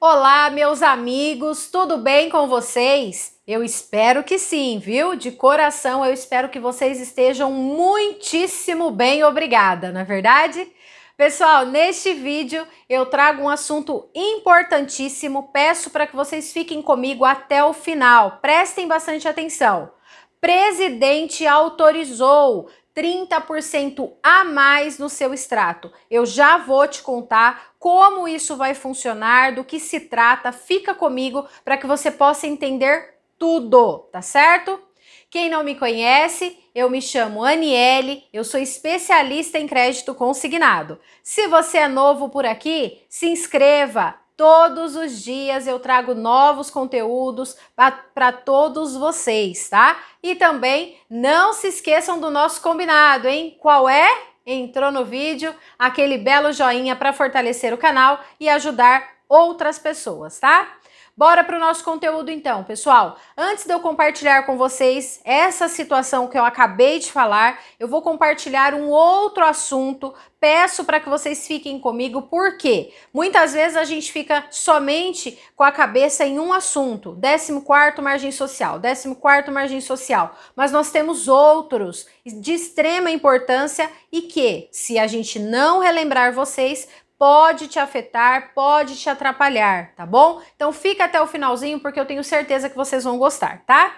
Olá, meus amigos, tudo bem com vocês? Eu espero que sim, viu? De coração, eu espero que vocês estejam muitíssimo bem, obrigada, não é verdade? Pessoal, neste vídeo eu trago um assunto importantíssimo, peço para que vocês fiquem comigo até o final, prestem bastante atenção. Presidente autorizou 30% a mais no seu extrato. Eu já vou te contar como isso vai funcionar, do que se trata, fica comigo para que você possa entender tudo, tá certo? Quem não me conhece, eu me chamo Aniele, eu sou especialista em crédito consignado. Se você é novo por aqui, se inscreva, Todos os dias eu trago novos conteúdos para todos vocês, tá? E também não se esqueçam do nosso combinado, hein? Qual é? Entrou no vídeo? Aquele belo joinha para fortalecer o canal e ajudar outras pessoas, tá? Bora para o nosso conteúdo então, pessoal. Antes de eu compartilhar com vocês essa situação que eu acabei de falar, eu vou compartilhar um outro assunto. Peço para que vocês fiquem comigo, porque muitas vezes a gente fica somente com a cabeça em um assunto, 14 margem social, 14 margem social, mas nós temos outros de extrema importância e que, se a gente não relembrar vocês, pode te afetar, pode te atrapalhar, tá bom? Então fica até o finalzinho porque eu tenho certeza que vocês vão gostar, tá?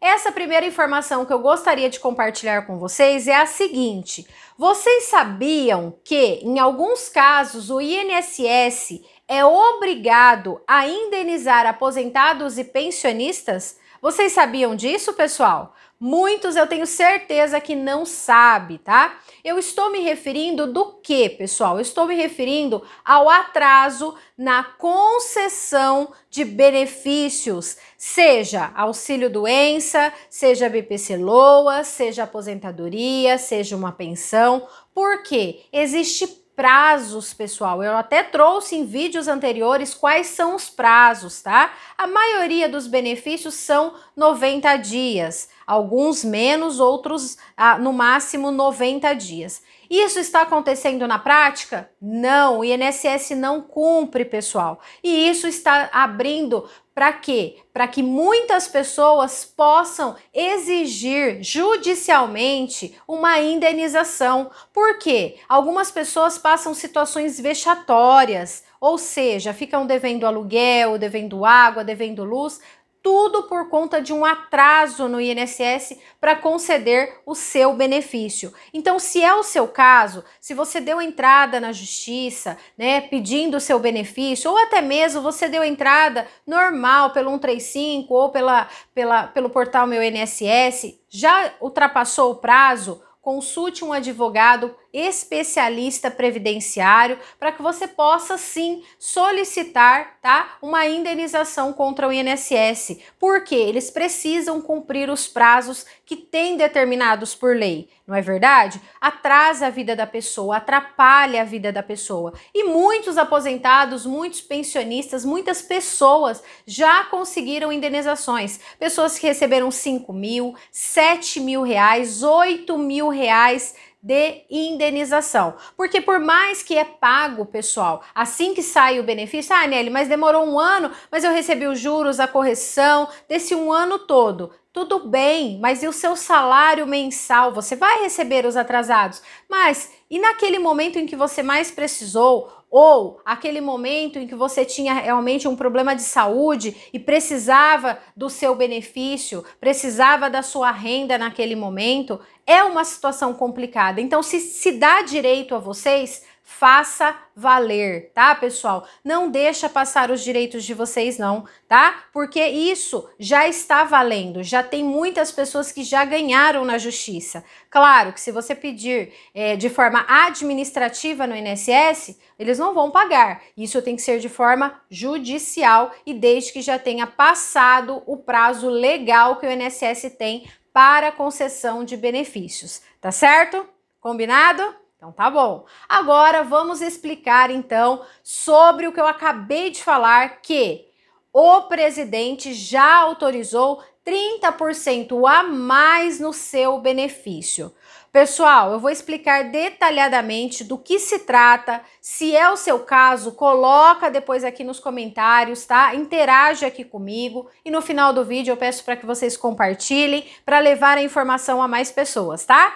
Essa primeira informação que eu gostaria de compartilhar com vocês é a seguinte: vocês sabiam que, em alguns casos, o INSS é obrigado a indenizar aposentados e pensionistas vocês sabiam disso, pessoal? Muitos eu tenho certeza que não sabe, tá? Eu estou me referindo do que, pessoal? Eu estou me referindo ao atraso na concessão de benefícios, seja auxílio doença, seja BPC Loa, seja aposentadoria, seja uma pensão, porque existe prazos, pessoal. Eu até trouxe em vídeos anteriores quais são os prazos, tá? A maioria dos benefícios são 90 dias, alguns menos, outros ah, no máximo 90 dias. Isso está acontecendo na prática? Não, o INSS não cumpre, pessoal. E isso está abrindo para quê? Para que muitas pessoas possam exigir judicialmente uma indenização. Por quê? Algumas pessoas passam situações vexatórias, ou seja, ficam devendo aluguel, devendo água, devendo luz, tudo por conta de um atraso no INSS para conceder o seu benefício. Então, se é o seu caso, se você deu entrada na justiça, né, pedindo o seu benefício, ou até mesmo você deu entrada normal pelo 135 ou pela, pela, pelo portal Meu INSS, já ultrapassou o prazo, consulte um advogado especialista previdenciário para que você possa sim solicitar, tá, uma indenização contra o INSS, porque eles precisam cumprir os prazos que têm determinados por lei, não é verdade? Atrasa a vida da pessoa, atrapalha a vida da pessoa. E muitos aposentados, muitos pensionistas, muitas pessoas já conseguiram indenizações. Pessoas que receberam 5 mil, 7 mil reais, 8 mil reais de indenização. Porque por mais que é pago, pessoal, assim que sai o benefício, ah, Nelly, mas demorou um ano, mas eu recebi os juros, a correção, desse um ano todo. Tudo bem, mas e o seu salário mensal? Você vai receber os atrasados, mas e naquele momento em que você mais precisou? Ou aquele momento em que você tinha realmente um problema de saúde e precisava do seu benefício, precisava da sua renda naquele momento? É uma situação complicada. Então, se, se dá direito a vocês, faça valer, tá, pessoal? Não deixa passar os direitos de vocês não, tá? Porque isso já está valendo, já tem muitas pessoas que já ganharam na justiça. Claro que se você pedir é, de forma administrativa no INSS, eles não vão pagar. Isso tem que ser de forma judicial e desde que já tenha passado o prazo legal que o INSS tem para concessão de benefícios, tá certo? Combinado? Então tá bom. Agora vamos explicar então sobre o que eu acabei de falar que o presidente já autorizou 30% a mais no seu benefício. Pessoal, eu vou explicar detalhadamente do que se trata. Se é o seu caso, coloca depois aqui nos comentários, tá? Interage aqui comigo e no final do vídeo eu peço para que vocês compartilhem para levar a informação a mais pessoas, tá?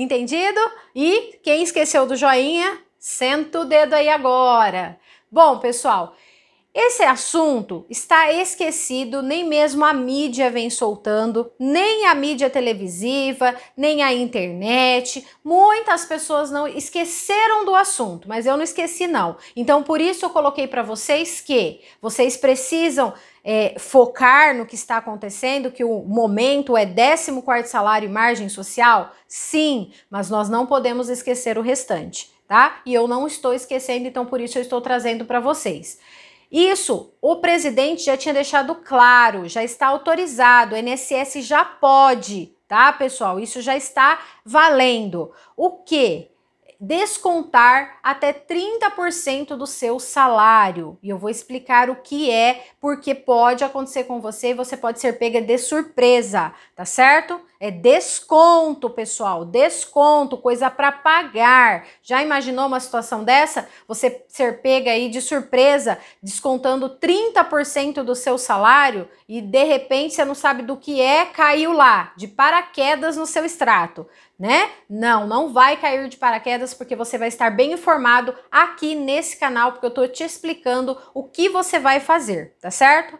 Entendido? E quem esqueceu do joinha, senta o dedo aí agora. Bom, pessoal, esse assunto está esquecido, nem mesmo a mídia vem soltando, nem a mídia televisiva, nem a internet. Muitas pessoas não esqueceram do assunto, mas eu não esqueci não. Então por isso eu coloquei para vocês que vocês precisam é, focar no que está acontecendo, que o momento é 14 salário e margem social? Sim, mas nós não podemos esquecer o restante, tá? E eu não estou esquecendo, então por isso eu estou trazendo para vocês. Isso o presidente já tinha deixado claro, já está autorizado, o INSS já pode, tá, pessoal? Isso já está valendo. O que? Descontar até 30% do seu salário. E eu vou explicar o que é, porque pode acontecer com você e você pode ser pega de surpresa, tá certo? É desconto, pessoal, desconto, coisa para pagar. Já imaginou uma situação dessa? Você ser pega aí de surpresa, descontando 30% do seu salário e de repente você não sabe do que é, caiu lá, de paraquedas no seu extrato, né? Não, não vai cair de paraquedas porque você vai estar bem informado aqui nesse canal, porque eu tô te explicando o que você vai fazer, tá certo?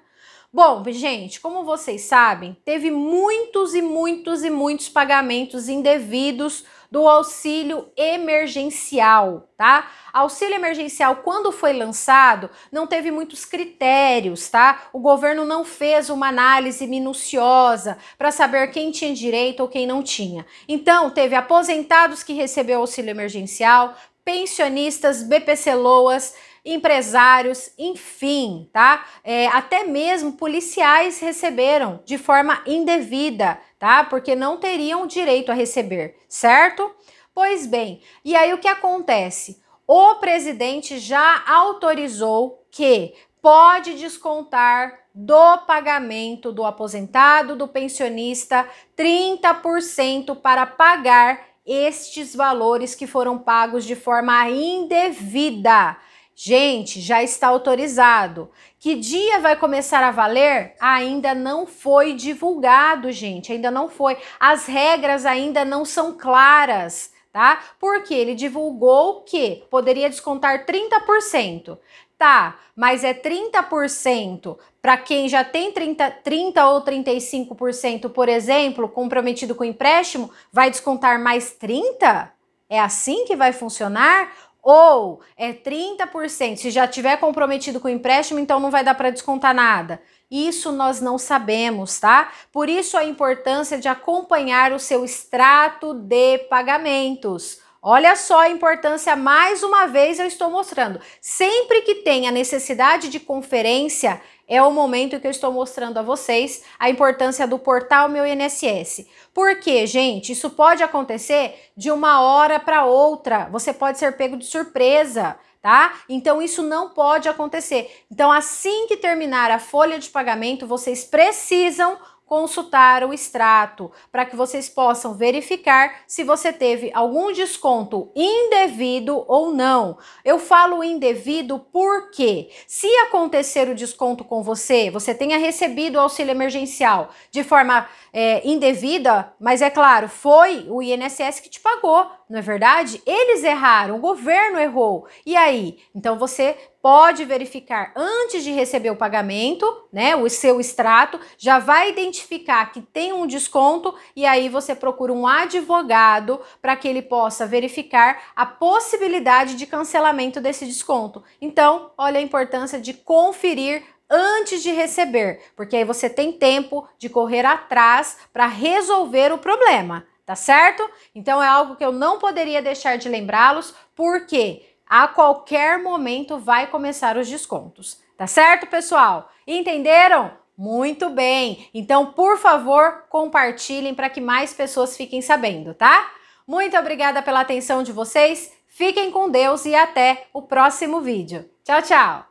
Bom, gente, como vocês sabem, teve muitos e muitos e muitos pagamentos indevidos do auxílio emergencial, tá? Auxílio emergencial, quando foi lançado, não teve muitos critérios, tá? O governo não fez uma análise minuciosa para saber quem tinha direito ou quem não tinha. Então, teve aposentados que recebeu auxílio emergencial, pensionistas, BPC Loas, empresários, enfim, tá? É, até mesmo policiais receberam de forma indevida, tá? Porque não teriam direito a receber, certo? Pois bem, e aí o que acontece? O presidente já autorizou que pode descontar do pagamento do aposentado, do pensionista, 30% para pagar estes valores que foram pagos de forma indevida. Gente, já está autorizado. Que dia vai começar a valer? Ainda não foi divulgado, gente. Ainda não foi. As regras ainda não são claras, tá? Porque ele divulgou que poderia descontar 30%. Tá, mas é 30% para quem já tem 30, 30 ou 35%, por exemplo, comprometido com empréstimo, vai descontar mais 30%? É assim que vai funcionar? Ou é 30%, se já tiver comprometido com o empréstimo, então não vai dar para descontar nada. Isso nós não sabemos, tá? Por isso a importância de acompanhar o seu extrato de pagamentos. Olha só a importância, mais uma vez eu estou mostrando. Sempre que tenha necessidade de conferência, é o momento que eu estou mostrando a vocês a importância do portal Meu INSS. Porque, gente, isso pode acontecer de uma hora para outra. Você pode ser pego de surpresa. Tá? Então isso não pode acontecer. Então assim que terminar a folha de pagamento, vocês precisam consultar o extrato para que vocês possam verificar se você teve algum desconto indevido ou não. Eu falo indevido porque se acontecer o desconto com você, você tenha recebido o auxílio emergencial de forma é, indevida, mas é claro, foi o INSS que te pagou não é verdade? Eles erraram, o governo errou. E aí? Então você pode verificar antes de receber o pagamento, né, o seu extrato, já vai identificar que tem um desconto e aí você procura um advogado para que ele possa verificar a possibilidade de cancelamento desse desconto. Então, olha a importância de conferir antes de receber, porque aí você tem tempo de correr atrás para resolver o problema tá certo? Então é algo que eu não poderia deixar de lembrá-los, porque a qualquer momento vai começar os descontos, tá certo, pessoal? Entenderam? Muito bem! Então, por favor, compartilhem para que mais pessoas fiquem sabendo, tá? Muito obrigada pela atenção de vocês, fiquem com Deus e até o próximo vídeo. Tchau, tchau!